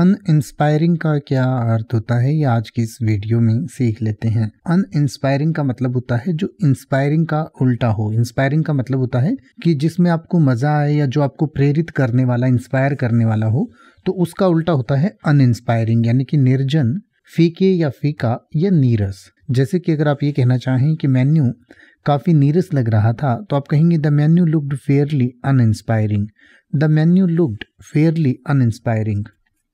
अन inspiring का क्या अर्थ होता है ये आज की इस वीडियो में सीख लेते हैं अन इंस्पायरिंग का मतलब होता है जो इंस्पायरिंग का उल्टा हो इंस्पायरिंग का मतलब होता है कि जिसमें आपको मजा आए या जो आपको प्रेरित करने वाला इंस्पायर करने वाला हो तो उसका उल्टा होता है अन इंस्पायरिंग यानी कि निर्जन फीके या फीका या नीरस जैसे कि अगर आप ये कहना चाहें कि मेन्यू काफ़ी नीरस लग रहा था तो आप कहेंगे the menu looked fairly uninspiring the menu looked fairly on inspiring